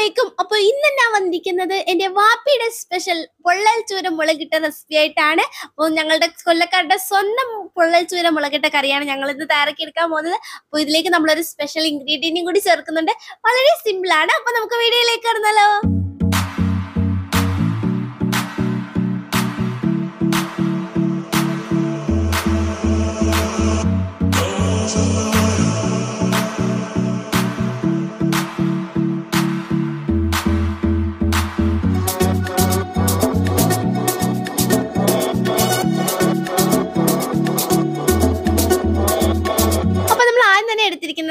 അസ്സലാമലൈക്കും അപ്പൊ ഇന്ന് ഞാൻ വന്നിരിക്കുന്നത് എന്റെ വാപ്പിയുടെ സ്പെഷ്യൽ പൊള്ളൽ ചൂര മുളകിട്ട റെസിപ്പി ആയിട്ടാണ് ഞങ്ങളുടെ കൊല്ലക്കാരുടെ സ്വന്തം പൊള്ളൽ ചൂര മുളകിട്ട കറിയാണ് ഞങ്ങൾ ഇന്ന് തയ്യാറാക്കി എടുക്കാൻ പോകുന്നത് അപ്പൊ ഇതിലേക്ക് നമ്മളൊരു സ്പെഷ്യൽ ഇൻഗ്രീഡിയൻറ്റും കൂടി ചേർക്കുന്നുണ്ട് വളരെ സിമ്പിൾ ആണ് അപ്പൊ നമുക്ക് വീഡിയോയിലേക്ക് ഇടുന്നല്ലോ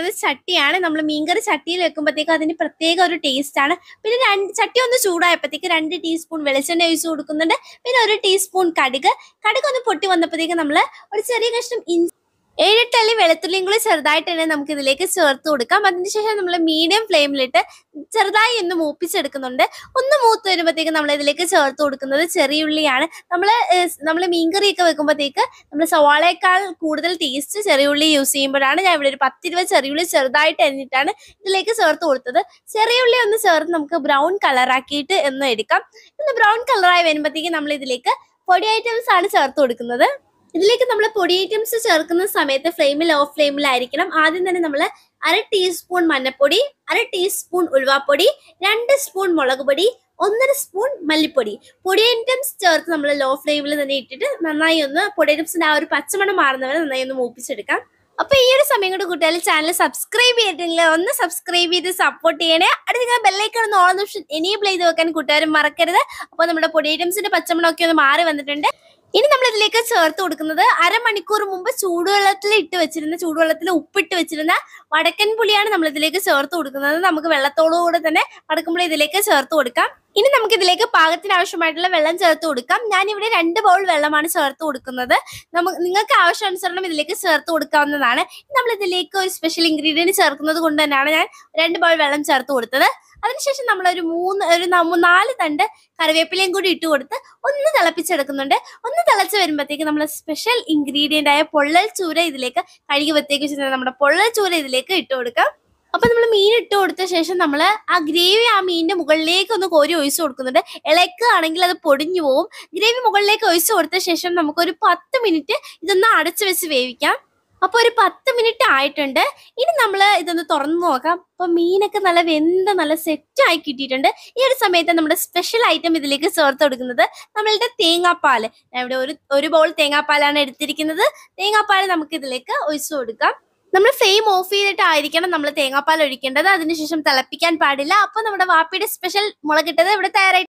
ഒരു ചട്ടിയാണ് നമ്മൾ മീൻകറി ചട്ടിയിൽ വെക്കുമ്പോഴത്തേക്കും അതിന് പ്രത്യേക ഒരു ടേസ്റ്റ് ആണ് പിന്നെ രണ്ട് ചട്ടി ഒന്ന് ചൂടായപ്പോഴത്തേക്ക് രണ്ട് ടീസ്പൂൺ വെളിച്ചെണ്ണ ഒഴിച്ച് കൊടുക്കുന്നുണ്ട് പിന്നെ ഒരു ടീസ്പൂൺ കടുക് കടുക് ഒന്ന് പൊട്ടി വന്നപ്പോഴത്തേക്ക് നമ്മൾ ഒരു ചെറിയ കഷ്ണം ഇഞ്ചി ഏഴെട്ടല്ലി വെളുത്തുള്ളിയും കൂടി ചെറുതായിട്ട് തന്നെ നമുക്ക് ഇതിലേക്ക് ചേർത്ത് കൊടുക്കാം അതിനുശേഷം നമ്മൾ മീഡിയം ഫ്ലെയിമിലിട്ട് ചെറുതായി ഒന്ന് മൂപ്പിച്ചെടുക്കുന്നുണ്ട് ഒന്ന് മൂത്ത് വരുമ്പോഴത്തേക്ക് നമ്മൾ ഇതിലേക്ക് ചേർത്ത് കൊടുക്കുന്നത് ചെറിയ ഉള്ളിയാണ് നമ്മൾ നമ്മൾ മീൻകറിയൊക്കെ വെക്കുമ്പോഴത്തേക്ക് നമ്മൾ സവാളയേക്കാൾ കൂടുതൽ ടേസ്റ്റ് ചെറിയ ഉള്ളി യൂസ് ചെയ്യുമ്പോഴാണ് ഞാൻ ഇവിടെ ഒരു പത്തിരുപത് ഉള്ളി ചെറുതായിട്ട് അരിഞ്ഞിട്ടാണ് ഇതിലേക്ക് ചേർത്ത് കൊടുത്തത് ചെറിയ ഉള്ളി ഒന്ന് ചേർത്ത് നമുക്ക് ബ്രൗൺ കളറാക്കിയിട്ട് ഒന്ന് എടുക്കാം ഒന്ന് ബ്രൗൺ കളറായി വരുമ്പോഴത്തേക്ക് നമ്മൾ ഇതിലേക്ക് പൊടി ഐറ്റംസ് ആണ് ചേർത്ത് കൊടുക്കുന്നത് ഇതിലേക്ക് നമ്മൾ പൊടി ഐറ്റംസ് ചേർക്കുന്ന സമയത്ത് ഫ്ലെയിമിൽ ഫ്ലെയിമിൽ ഫ്ലെയിമിലായിരിക്കണം ആദ്യം തന്നെ നമ്മൾ അര ടീസ്പൂൺ മഞ്ഞപ്പൊടി അര ടീസ്പൂൺ ഉലുവാപ്പൊടി രണ്ട് സ്പൂൺ മുളക് പൊടി ഒന്നര സ്പൂൺ മല്ലിപ്പൊടി പൊടി ഐറ്റംസ് ചേർത്ത് നമ്മൾ ലോ ഫ്ലെയിമിൽ തന്നെ ഇട്ടിട്ട് നന്നായി ഒന്ന് പൊടി ഐറ്റംസിൻ്റെ ആ ഒരു പച്ചമണം മാറുന്നവരെ നന്നായി ഒന്ന് മൂപ്പിച്ചെടുക്കാം അപ്പൊ ഈ ഒരു സമയം കൂടെ കൂട്ടിയാൽ ചാനൽ സബ്സ്ക്രൈബ് ചെയ്തിട്ടില്ല ഒന്ന് സബ്സ്ക്രൈബ് ചെയ്ത് സപ്പോർട്ട് ചെയ്യണേ അടുത്ത് നിങ്ങൾ ബെല്ലൈക്കൺ ഒന്ന് ഓൺ ഓപ്ഷൻ എനേബിൾ ചെയ്ത് വെക്കാൻ കൂട്ടുകാരും മറക്കരുത് അപ്പോൾ നമ്മുടെ പൊടി ഐറ്റംസിന്റെ പച്ചമണമൊക്കെ ഒന്ന് മാറി വന്നിട്ടുണ്ട് ഇനി നമ്മൾ ഇതിലേക്ക് ചേർത്ത് കൊടുക്കുന്നത് അരമണിക്കൂർ മുമ്പ് ചൂടുവെള്ളത്തിൽ ഇട്ട് വെച്ചിരുന്ന ചൂടുവെള്ളത്തിൽ ഉപ്പിട്ട് വെച്ചിരുന്ന വടക്കൻ പുളിയാണ് നമ്മൾ ഇതിലേക്ക് ചേർത്ത് കൊടുക്കുന്നത് നമുക്ക് വെള്ളത്തോടു കൂടെ തന്നെ വടക്കൻ പുളി ഇതിലേക്ക് ചേർത്ത് കൊടുക്കാം ഇനി നമുക്ക് ഇതിലേക്ക് പാകത്തിന് ആവശ്യമായിട്ടുള്ള വെള്ളം ചേർത്ത് കൊടുക്കാം ഞാൻ ഇവിടെ രണ്ട് ബൗൾ വെള്ളമാണ് ചേർത്ത് കൊടുക്കുന്നത് നമുക്ക് നിങ്ങൾക്ക് ആവശ്യാനുസരണം ഇതിലേക്ക് ചേർത്ത് കൊടുക്കാവുന്നതാണ് നമ്മൾ ഇതിലേക്ക് ഒരു സ്പെഷ്യൽ ഇൻഗ്രീഡിയൻറ്റ് ചേർക്കുന്നത് കൊണ്ട് തന്നെയാണ് ഞാൻ രണ്ട് ബൗൾ വെള്ളം ചേർത്ത് കൊടുത്തത് അതിനുശേഷം നമ്മൾ ഒരു മൂന്ന് ഒരു നാല് തണ്ട് കറിവേപ്പിലയും കൂടി ഇട്ട് കൊടുത്ത് ഒന്ന് തിളപ്പിച്ചെടുക്കുന്നുണ്ട് ഒന്ന് തിളച്ച് വരുമ്പോഴത്തേക്ക് നമ്മൾ സ്പെഷ്യൽ ഇൻഗ്രീഡിയൻ്റ് ആയ പൊള്ളൽ ചൂര ഇതിലേക്ക് കഴുകി വത്തേക്ക് നമ്മുടെ പൊള്ളൽ ചൂര ഇതിലേക്ക് ഇട്ട് കൊടുക്കാം അപ്പൊ നമ്മൾ മീൻ ഇട്ട് കൊടുത്ത ശേഷം നമ്മൾ ആ ഗ്രേവി ആ മീനിന്റെ മുകളിലേക്ക് ഒന്ന് കോരി ഒഴിച്ച് കൊടുക്കുന്നുണ്ട് ഇളക്കുകയാണെങ്കിൽ അത് പൊടിഞ്ഞു പോകും ഗ്രേവി മുകളിലേക്ക് ഒഴിച്ച് കൊടുത്ത ശേഷം നമുക്കൊരു പത്ത് മിനിറ്റ് ഇതൊന്ന് അടച്ചു വെച്ച് വേവിക്കാം അപ്പൊ ഒരു പത്ത് മിനിറ്റ് ആയിട്ടുണ്ട് ഇനി നമ്മൾ ഇതൊന്ന് തുറന്നു നോക്കാം അപ്പൊ മീനൊക്കെ നല്ല വെന്ത നല്ല സെറ്റ് ആയി കിട്ടിയിട്ടുണ്ട് ഈ ഒരു സമയത്ത് നമ്മുടെ സ്പെഷ്യൽ ഐറ്റം ഇതിലേക്ക് ചേർത്ത് കൊടുക്കുന്നത് നമ്മളുടെ തേങ്ങാപ്പാൽ ഇവിടെ ഒരു ഒരു ബൗൾ തേങ്ങാപ്പാലാണ് എടുത്തിരിക്കുന്നത് തേങ്ങാപ്പാൽ നമുക്ക് ഇതിലേക്ക് ഒഴിച്ചു കൊടുക്കാം നമ്മൾ ഫ്ലെയിം ഓഫ് ചെയ്തിട്ടായിരിക്കണം നമ്മൾ തേങ്ങാപ്പാൽ ഒഴിക്കേണ്ടത് അതിനുശേഷം തിളപ്പിക്കാൻ പാടില്ല അപ്പോൾ നമ്മുടെ വാപ്പിയുടെ സ്പെഷ്യൽ മുളകിട്ടത് ഇവിടെ തയ്യാറായി